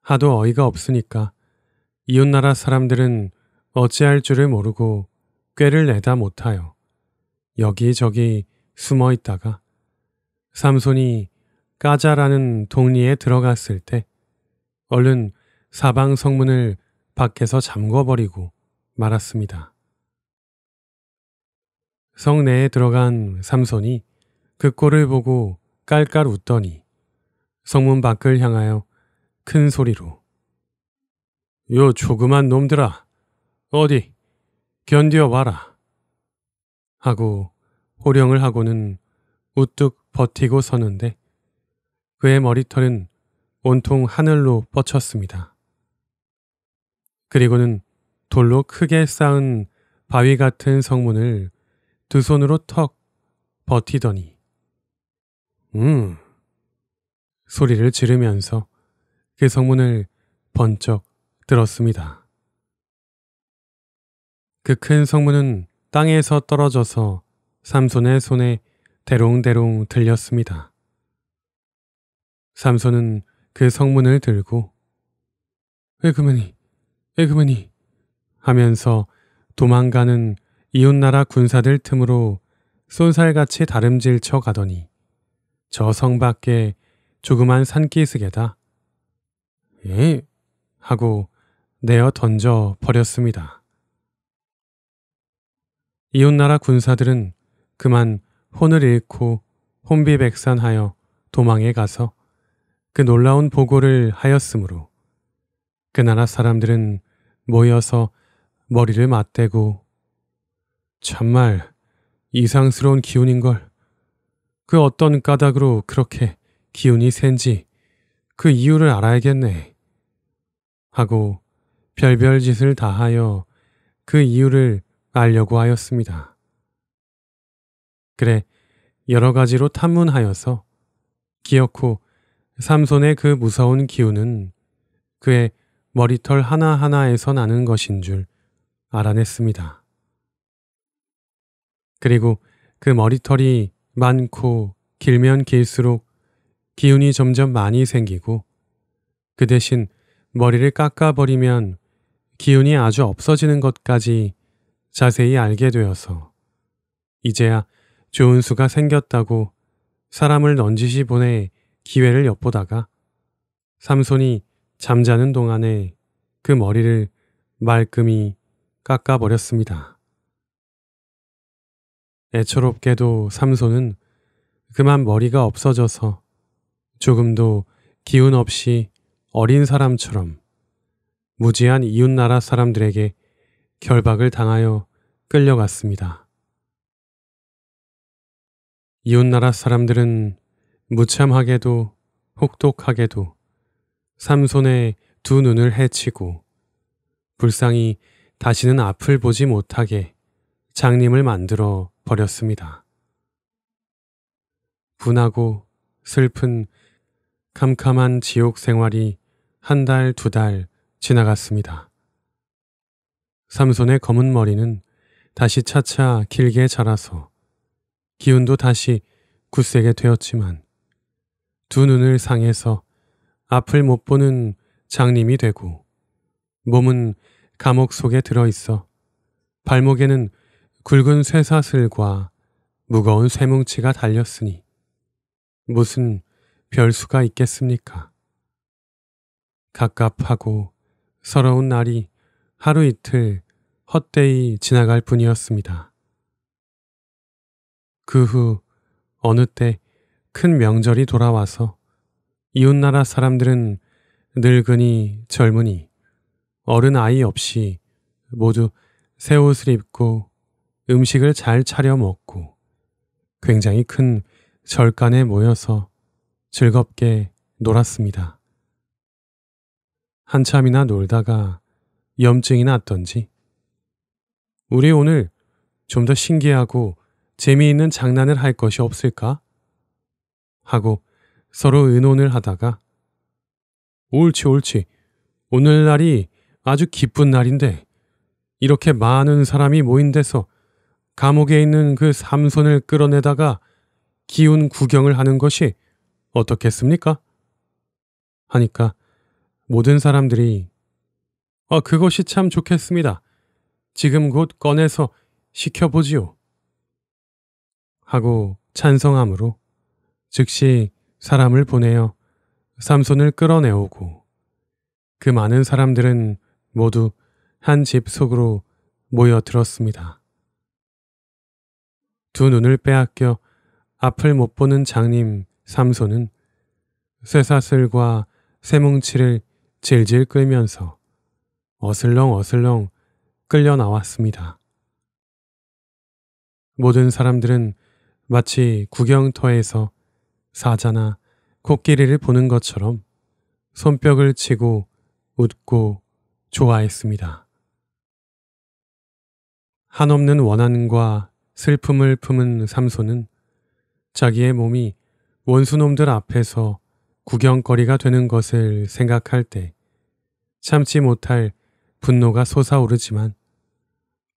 하도 어이가 없으니까 이웃나라 사람들은 어찌할 줄을 모르고 꾀를 내다 못하여 여기저기 숨어 있다가 삼손이 까자라는 동리에 들어갔을 때 얼른 사방 성문을 밖에서 잠궈버리고 말았습니다. 성 내에 들어간 삼손이 그 꼴을 보고 깔깔 웃더니 성문 밖을 향하여 큰 소리로 요 조그만 놈들아, 어디 견뎌와라. 하고 호령을 하고는 우뚝 버티고 서는데 그의 머리털은 온통 하늘로 뻗쳤습니다. 그리고는 돌로 크게 쌓은 바위 같은 성문을 두 손으로 턱 버티더니 음 소리를 지르면서 그 성문을 번쩍 들었습니다. 그 큰 성문은 땅에서 떨어져서 삼손의 손에 대롱대롱 들렸습니다. 삼손은 그 성문을 들고 에그머니, 에그머니 하면서 도망가는 이웃나라 군사들 틈으로 쏜살같이 다름질 쳐 가더니 저 성 밖에 조그만 산기슭에다 예? 하고 내어 던져 버렸습니다. 이웃나라 군사들은 그만 혼을 잃고 혼비백산하여 도망에 가서 그 놀라운 보고를 하였으므로 그 나라 사람들은 모여서 머리를 맞대고 참말 이상스러운 기운인걸 그 어떤 까닭으로 그렇게 기운이 센지 그 이유를 알아야겠네 하고 별별 짓을 다하여 그 이유를 알려고 하였습니다. 그래 여러 가지로 탐문하여서 기어코 삼손의 그 무서운 기운은 그의 머리털 하나하나에서 나는 것인 줄 알아냈습니다. 그리고 그 머리털이 많고 길면 길수록 기운이 점점 많이 생기고 그 대신 머리를 깎아버리면 기운이 아주 없어지는 것까지 자세히 알게 되어서 이제야 좋은 수가 생겼다고 사람을 넌지시 보내 기회를 엿보다가 삼손이 잠자는 동안에 그 머리를 말끔히 깎아버렸습니다. 애처롭게도 삼손은 그만 머리가 없어져서 조금도 기운 없이 어린 사람처럼 무지한 이웃나라 사람들에게 결박을 당하여 끌려갔습니다. 이웃나라 사람들은 무참하게도 혹독하게도 삼손의 두 눈을 해치고 불쌍히 다시는 앞을 보지 못하게 장님을 만들어 버렸습니다. 분하고 슬픈 캄캄한 지옥 생활이 한 달, 두 달, 지나갔습니다. 삼손의 검은 머리는 다시 차차 길게 자라서 기운도 다시 굳세게 되었지만 두 눈을 상해서 앞을 못 보는 장님이 되고 몸은 감옥 속에 들어있어 발목에는 굵은 쇠사슬과 무거운 쇠뭉치가 달렸으니 무슨 별수가 있겠습니까? 갑갑하고 서러운 날이 하루 이틀 헛되이 지나갈 뿐이었습니다. 그 후 어느 때 큰 명절이 돌아와서 이웃나라 사람들은 늙으니젊으니 어른 아이 없이 모두 새 옷을 입고 음식을 잘 차려 먹고 굉장히 큰 절간에 모여서 즐겁게 놀았습니다. 한참이나 놀다가 염증이 났던지. 우리 오늘 좀 더 신기하고 재미있는 장난을 할 것이 없을까? 하고 서로 의논을 하다가 옳지 옳지 오늘날이 아주 기쁜 날인데 이렇게 많은 사람이 모인 데서 감옥에 있는 그 삼손을 끌어내다가 기운 구경을 하는 것이 어떻겠습니까? 하니까 모든 사람들이 아, 그것이 참 좋겠습니다. 지금 곧 꺼내서 시켜보지요. 하고 찬성함으로 즉시 사람을 보내어 삼손을 끌어내오고 그 많은 사람들은 모두 한 집 속으로 모여들었습니다. 두 눈을 빼앗겨 앞을 못 보는 장님 삼손은 쇠사슬과 세뭉치를 질질 끌면서 어슬렁 어슬렁 끌려 나왔습니다. 모든 사람들은 마치 구경터에서 사자나 코끼리를 보는 것처럼 손뼉을 치고 웃고 좋아했습니다. 한없는 원한과 슬픔을 품은 삼손은 자기의 몸이 원수놈들 앞에서 구경거리가 되는 것을 생각할 때 참지 못할 분노가 솟아오르지만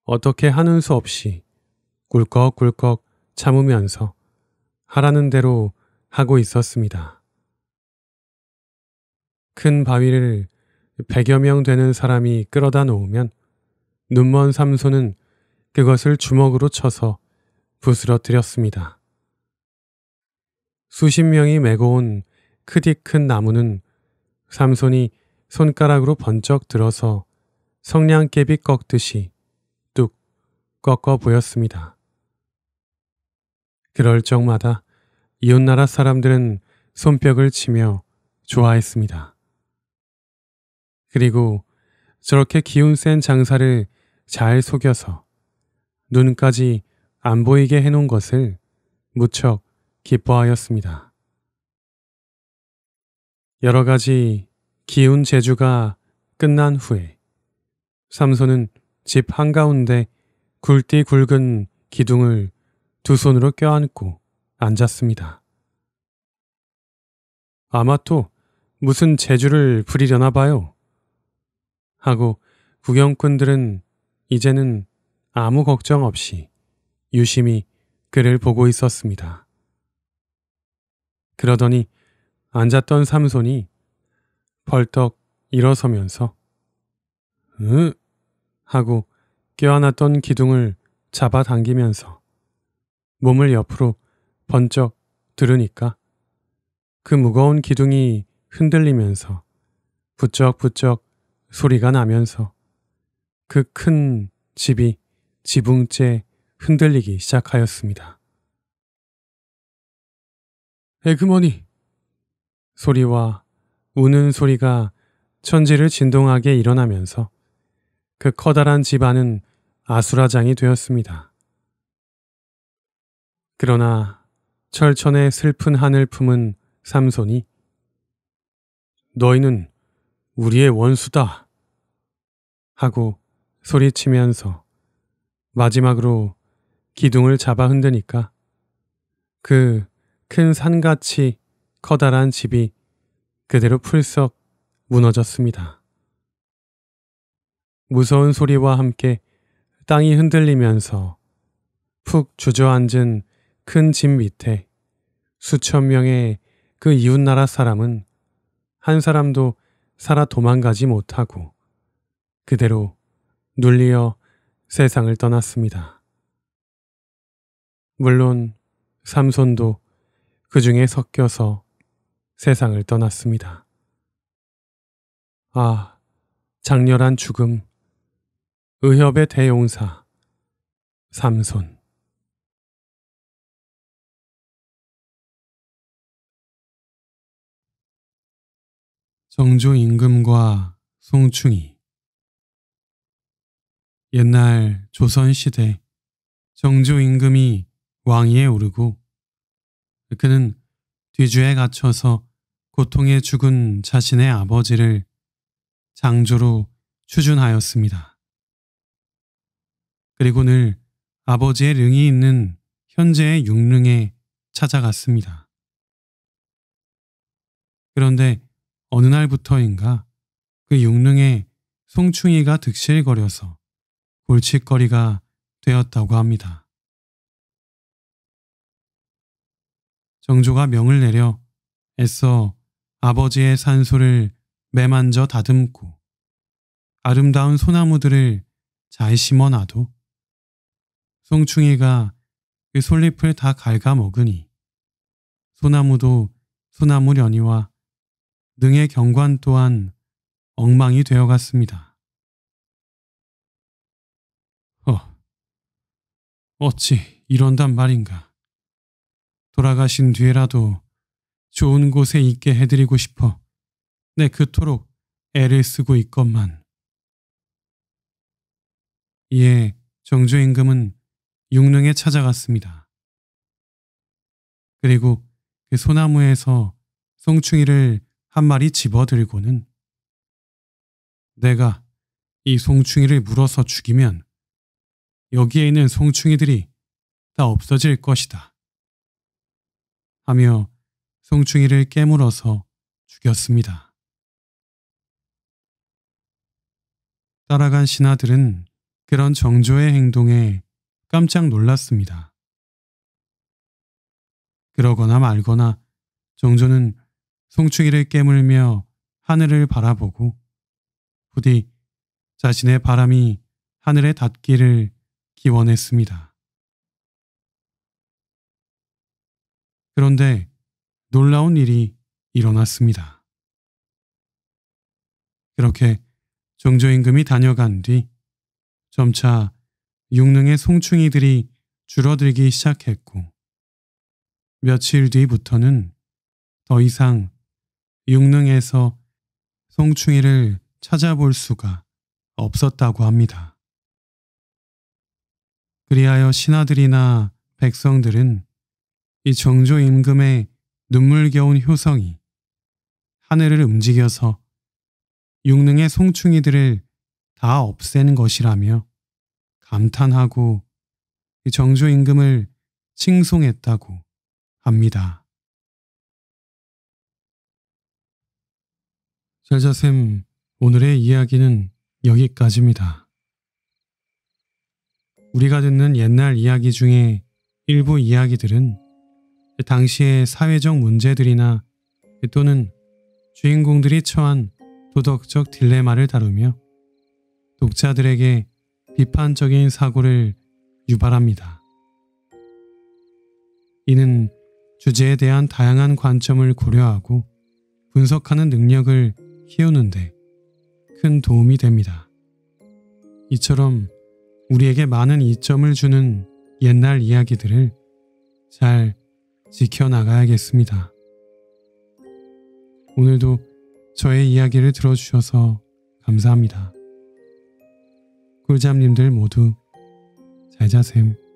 어떻게 하는 수 없이 꿀꺽꿀꺽 참으면서 하라는 대로 하고 있었습니다. 큰 바위를 백여명 되는 사람이 끌어다 놓으면 눈먼 삼손은 그것을 주먹으로 쳐서 부스러뜨렸습니다. 수십 명이 메고 온 크디 큰 나무는 삼손이 손가락으로 번쩍 들어서 성냥개비 꺾듯이 뚝 꺾어 보였습니다. 그럴 적마다 이웃나라 사람들은 손뼉을 치며 좋아했습니다. 그리고 저렇게 기운 센 장사를 잘 속여서 눈까지 안 보이게 해놓은 것을 무척 기뻐하였습니다. 여러 가지 기운 제주가 끝난 후에 삼손은 집 한가운데 굵디 굵은 기둥을 두 손으로 껴안고 앉았습니다. 아마 또 무슨 재주를 부리려나 봐요. 하고 구경꾼들은 이제는 아무 걱정 없이 유심히 그를 보고 있었습니다. 그러더니 앉았던 삼손이 벌떡 일어서면서 으 하고 껴안았던 기둥을 잡아당기면서 몸을 옆으로 번쩍 들으니까 그 무거운 기둥이 흔들리면서 부쩍부쩍 소리가 나면서 그 큰 집이 지붕째 흔들리기 시작하였습니다. 에그머니, 소리와 우는 소리가 천지를 진동하게 일어나면서 그 커다란 집안은 아수라장이 되었습니다. 그러나 철천의 슬픈 한을 품은 삼손이 너희는 우리의 원수다 하고 소리치면서 마지막으로 기둥을 잡아 흔드니까 그 큰 산같이 커다란 집이 그대로 풀썩 무너졌습니다. 무서운 소리와 함께 땅이 흔들리면서 푹 주저앉은 큰 집 밑에 수천 명의 그 이웃나라 사람은 한 사람도 살아 도망가지 못하고 그대로 눌리어 세상을 떠났습니다. 물론 삼손도 그 중에 섞여서 세상을 떠났습니다. 아, 장렬한 죽음, 의협의 대용사, 삼손. 정조 임금과 송충이 옛날 조선시대 정조 임금이 왕위에 오르고 그는 뒤주에 갇혀서 고통에 죽은 자신의 아버지를 장조로 추준하였습니다. 그리고 늘 아버지의 릉이 있는 현재의 육릉에 찾아갔습니다. 그런데 어느 날부터인가 그 육릉에 송충이가 득실거려서 골칫거리가 되었다고 합니다. 정조가 명을 내려 애써 아버지의 산소를 매만져 다듬고 아름다운 소나무들을 잘 심어놔도 송충이가 그 솔잎을 다 갉아먹으니 소나무도 소나무련니와 능의 경관 또한 엉망이 되어갔습니다. 어, 어찌 이런단 말인가. 돌아가신 뒤에라도 좋은 곳에 있게 해드리고 싶어 내 그토록 애를 쓰고 있건만. 이에 예, 정조임금은 육릉에 찾아갔습니다. 그리고 그 소나무에서 송충이를 한 마리 집어들고는 내가 이 송충이를 물어서 죽이면 여기에 있는 송충이들이 다 없어질 것이다. 하며 송충이를 깨물어서 죽였습니다. 따라간 신하들은 그런 정조의 행동에 깜짝 놀랐습니다. 그러거나 말거나 정조는 송충이를 깨물며 하늘을 바라보고 부디 자신의 바람이 하늘에 닿기를 기원했습니다. 그런데 놀라운 일이 일어났습니다. 그렇게 정조임금이 다녀간 뒤 점차 육릉의 송충이들이 줄어들기 시작했고 며칠 뒤부터는 더 이상 육릉에서 송충이를 찾아볼 수가 없었다고 합니다. 그리하여 신하들이나 백성들은 이 정조 임금의 눈물겨운 효성이 하늘을 움직여서 육릉의 송충이들을 다 없앤 것이라며 감탄하고 정조 임금을 칭송했다고 합니다. 잘자쌤, 오늘의 이야기는 여기까지입니다. 우리가 듣는 옛날 이야기 중에 일부 이야기들은 그 당시의 사회적 문제들이나 또는 주인공들이 처한 도덕적 딜레마를 다루며 독자들에게 비판적인 사고를 유발합니다. 이는 주제에 대한 다양한 관점을 고려하고 분석하는 능력을 키우는데 큰 도움이 됩니다. 이처럼 우리에게 많은 이점을 주는 옛날 이야기들을 잘 지켜나가야겠습니다. 오늘도 저의 이야기를 들어주셔서 감사합니다. 꿀잠님들 모두 잘 자셈.